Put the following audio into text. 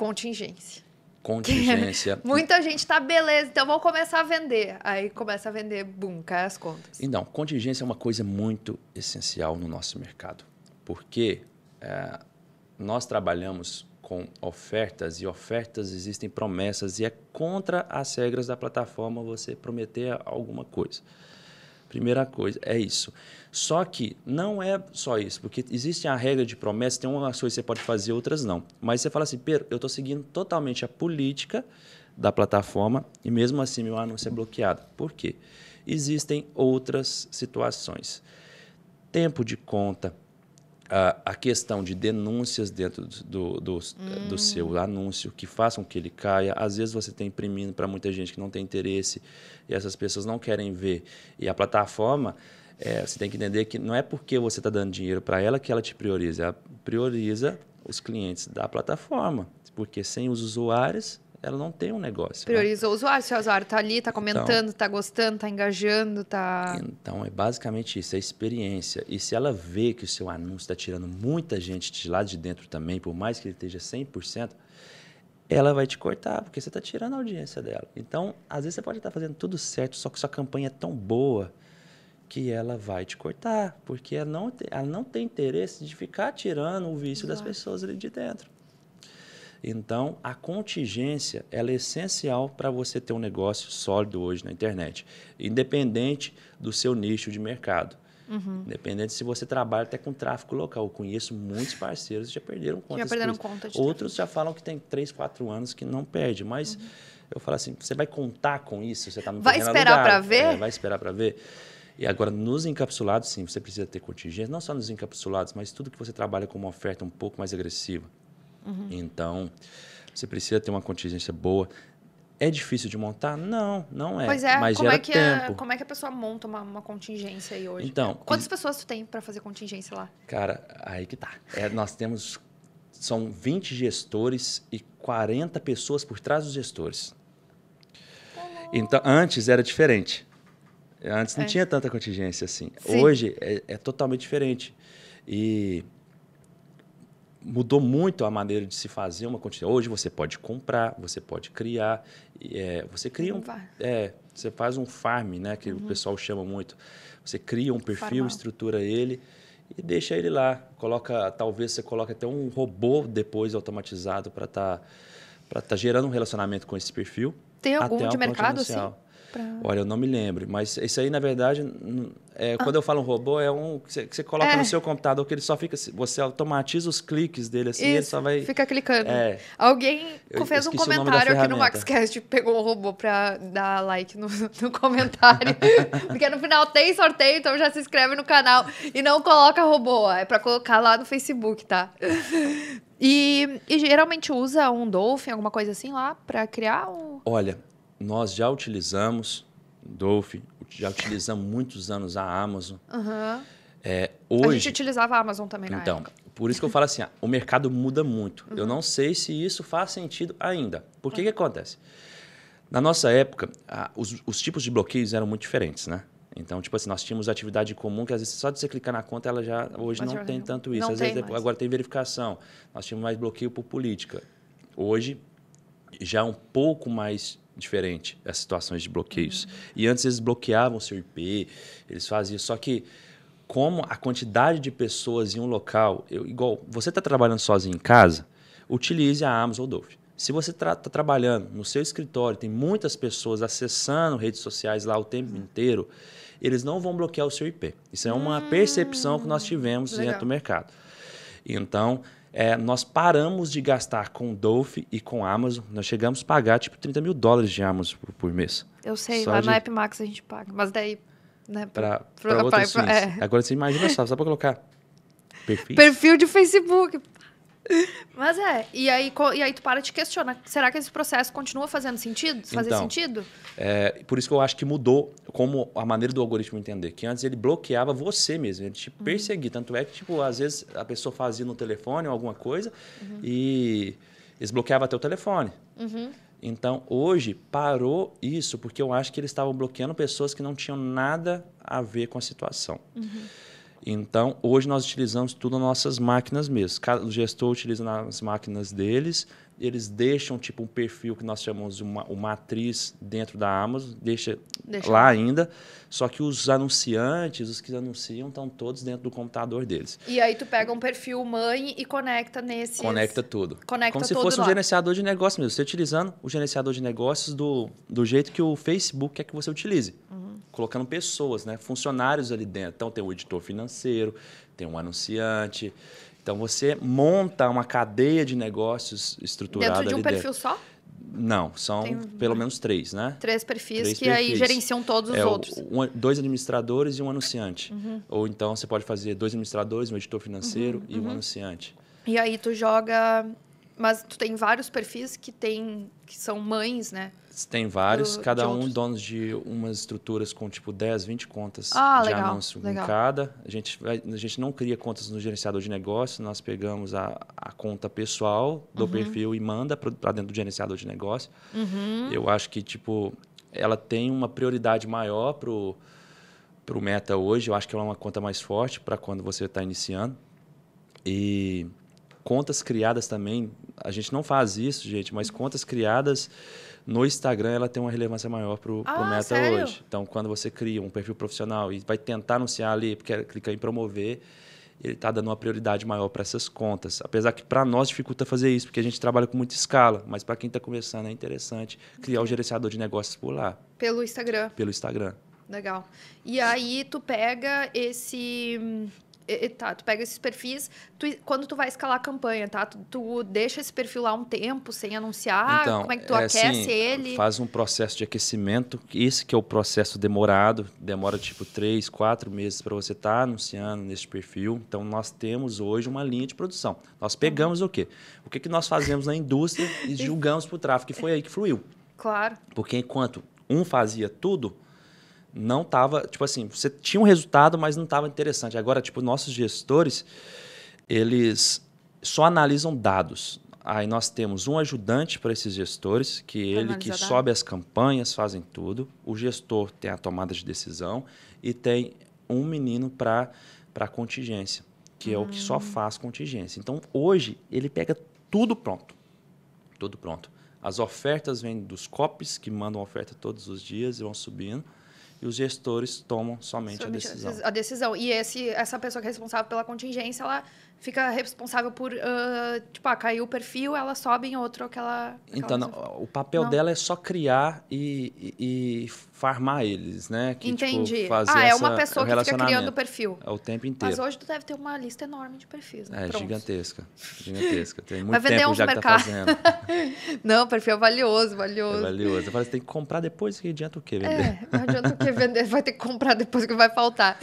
Contingência. Contingência. Muita gente tá beleza, então vamos começar a vender. Aí começa a vender, bum, cai as contas. Então, contingência é uma coisa muito essencial no nosso mercado, porque é, nós trabalhamos com ofertas e ofertas existem promessas e é contra as regras da plataforma você prometer alguma coisa. Primeira coisa, é isso. Só que não é só isso, porque existe a regra de promessa, tem umas coisas que você pode fazer, outras não. Mas você fala assim, Pedro, eu estou seguindo totalmente a política da plataforma e mesmo assim meu anúncio é bloqueado. Por quê? Existem outras situações. Tempo de conta, a, questão de denúncias dentro do, do, do, hum. seu anúncio que façam que ele caia. Às vezes você está imprimindo para muita gente que não tem interesse e essas pessoas não querem ver. E a plataforma, é, você tem que entender que não é porque você está dando dinheiro para ela que ela te prioriza. Ela prioriza os clientes da plataforma, porque sem os usuários ela não tem um negócio. Né? Prioriza né? o usuário, se o usuário está ali, está então comentando, está então, gostando, está engajando, está... Então, é basicamente isso, é experiência. E se ela vê que o seu anúncio está tirando muita gente de lá de dentro também, por mais que ele esteja 100%, ela vai te cortar, porque você está tirando a audiência dela. Então, às vezes você pode estar tá fazendo tudo certo, só que sua campanha é tão boa que ela vai te cortar, porque ela não, ela não tem interesse de ficar tirando o vício das pessoas ali de dentro. Então, a contingência ela é essencial para você ter um negócio sólido hoje na internet, independente do seu nicho de mercado. Uhum. Independente se você trabalha até com tráfego local. Eu conheço muitos parceiros que já perderam contas, Já perderam conta Outros já falam que tem 3, 4 anos que não perde, mas uhum. eu falo assim, você vai contar com isso? Você está me Vai esperar para ver? É, vai esperar para ver. E agora, nos encapsulados, sim, você precisa ter contingência, não só nos encapsulados, mas tudo que você trabalha com uma oferta um pouco mais agressiva. Uhum. Então, você precisa ter uma contingência boa. É difícil de montar? Não, não é. Pois é, mas como, é que é- tempo. A, como é que a pessoa monta uma, uma contingência aí hoje? Então, Quantas e... pessoas tu tem para fazer contingência lá? Cara, aí que tá. É, nós temos. São 20 gestores e 40 pessoas por trás dos gestores. Então, antes era diferente. Antes não é. tinha tanta contingência assim. Sim. Hoje é, é totalmente diferente. E mudou muito a maneira de se fazer uma quantidade. Hoje você pode comprar, você pode criar, é, você cria um, é, você faz um farm, né, que uhum. o pessoal chama muito. Você cria um perfil, estrutura ele e deixa ele lá. Coloca, talvez você coloque até um robô depois automatizado para estar tá, para estar tá gerando um relacionamento com esse perfil. Tem algum de mercado assim? Pra... Olha, eu não me lembro, mas isso aí, na verdade, é, ah. quando eu falo um robô, é um que você, que você coloca é. no seu computador que ele só fica. Assim, você automatiza os cliques dele assim, isso, ele só vai. Fica clicando. É. Alguém eu fez um comentário aqui no MaxCast, pegou o robô pra dar like no, no comentário. Porque no final tem sorteio, então já se inscreve no canal. E não coloca robô, é pra colocar lá no Facebook, tá? E, e geralmente usa um Dolphin, alguma coisa assim lá, pra criar um. Olha, nós já utilizamos Dolph, já utilizamos muitos anos a Amazon. Uhum. É, hoje, a gente utilizava a Amazon também então, época. Por isso que eu falo assim, ah, o mercado muda muito. Uhum. Eu não sei se isso faz sentido ainda. Por que, uhum. que acontece? Na nossa época, os, os, tipos de bloqueios eram muito diferentes, né? Então, tipo assim, nós tínhamos atividade comum que às vezes só de você clicar na conta ela já hoje Mas não tem tanto isso. Às tem vezes é, mais. agora tem verificação. Nós tínhamos mais bloqueio por política. Hoje já é um pouco mais diferente as situações de bloqueios. Uhum. E antes eles bloqueavam seu IP, eles faziam. Só que como a quantidade de pessoas em um local, eu, igual você está trabalhando sozinho em casa, utilize a Amazon ou Dove. Se você está tá trabalhando no seu escritório, tem muitas pessoas acessando redes sociais lá o tempo inteiro, eles não vão bloquear o seu IP. Isso é uma hum, percepção que nós hum, tivemos legal. dentro do mercado. Então, é, nós paramos de gastar com Dolph e com Amazon. Nós chegamos a pagar tipo 30 mil dólares de Amazon por, por mês. Eu sei, só lá de... na App Max a gente paga. Mas daí. Né, para outras pra, pra, é. Agora você imagina só, só para colocar Perfil de Facebook. Mas é, e aí, e aí tu para de questionar. Será que esse processo continua fazendo sentido? Fazer então, sentido? É, por isso que eu acho que mudou como a maneira do algoritmo entender. Que antes ele bloqueava você mesmo, ele te uhum. perseguia. Tanto é que, tipo, às vezes a pessoa fazia no telefone ou alguma coisa uhum. e eles bloqueavam até o telefone. Uhum. Então, hoje, parou isso, porque eu acho que eles estavam bloqueando pessoas que não tinham nada a ver com a situação. Uhum. Então, hoje nós utilizamos tudo nas nossas máquinas mesmo. Cada, o gestor utiliza nas máquinas deles, eles deixam tipo um perfil que nós chamamos de uma, uma dentro da Amazon, deixa, deixa lá ainda, só que os anunciantes, os que anunciam, estão todos dentro do computador deles. E aí tu pega um perfil mãe e conecta nesse... Conecta tudo. Conecta Como se fosse lá. um gerenciador de negócio mesmo. Você utilizando o gerenciador de negócios do, do jeito que o Facebook quer que você utilize colocando pessoas, né? funcionários ali dentro. Então tem o editor financeiro, tem um anunciante. Então você monta uma cadeia de negócios estruturada dentro de um perfil dentro. só? Não, são Tem... pelo menos três, né? Três perfis três que perfis. aí gerenciam todos os é, outros. Um, dois administradores e um anunciante. Uhum. Ou então você pode fazer dois administradores, um editor financeiro uhum. e uhum. um anunciante. E aí tu joga mas tu tem vários perfis que tem que são mães, né? Tem vários, do, cada um outros. donos de umas estruturas com tipo 10, 20 contas ah, de legal, anúncio legal. em cada. A gente, a gente não cria contas no gerenciador de negócios, nós pegamos a, a conta pessoal do uhum. perfil e manda para dentro do gerenciador de negócios. Uhum. Eu acho que tipo ela tem uma prioridade maior pro pro meta hoje. Eu acho que ela é uma conta mais forte para quando você está iniciando. E contas criadas também, a gente não faz isso, gente, mas contas criadas no Instagram, ela tem uma relevância maior para o ah, Meta sério? hoje. Então, quando você cria um perfil profissional e vai tentar anunciar ali, porque é, clica em promover, ele está dando uma prioridade maior para essas contas. Apesar que para nós dificulta fazer isso, porque a gente trabalha com muita escala, mas para quem está começando é interessante criar o gerenciador de negócios por lá. Pelo Instagram. Pelo Instagram. Legal. E aí tu pega esse hum, tá, tu pega esses perfis, tu, quando tu vai escalar a campanha, tá? Tu, tu, deixa esse perfil lá um tempo sem anunciar, então, como é que tu é aquece assim, ele? Faz um processo de aquecimento, esse que é o processo demorado, demora tipo três, quatro meses para você estar tá anunciando nesse perfil. Então nós temos hoje uma linha de produção. Nós uhum. pegamos o quê? O que, que nós fazemos na indústria e julgamos para o tráfego, que foi aí que fluiu. Claro. Porque enquanto um fazia tudo, não tava, tipo assim, você tinha um resultado, mas não estava interessante. Agora, tipo, nossos gestores, eles só analisam dados. Aí nós temos um ajudante para esses gestores, que pra ele que sobe as campanhas, fazem tudo. O gestor tem a tomada de decisão e tem um menino para para contingência, que hum. é o que só hum. faz contingência. Então, hoje ele pega tudo pronto. Tudo pronto. As ofertas vêm dos COPs, que mandam oferta todos os dias e vão subindo e os gestores tomam somente, somente a decisão. A decisão. E esse, essa pessoa que é responsável pela contingência, ela fica responsável por, uh, tipo, ah, caiu o perfil, ela sobe em outro, aquela... então, aquela... o papel não. dela é só criar e, e, e farmar eles, né? Que, tipo, Entendi. Tipo, fazer ah, é uma essa, pessoa que fica criando o perfil. É o tempo inteiro. Mas hoje tu deve ter uma lista enorme de perfis, né? É, Pronto. gigantesca. Gigantesca. Tem muito Vai vender tempo já mercado. que tá fazendo. não, perfil é valioso, valioso. É valioso. Eu falo, você tem que comprar depois, que adianta o quê vender? É, não adianta o quê vender, vai ter que comprar depois que vai faltar.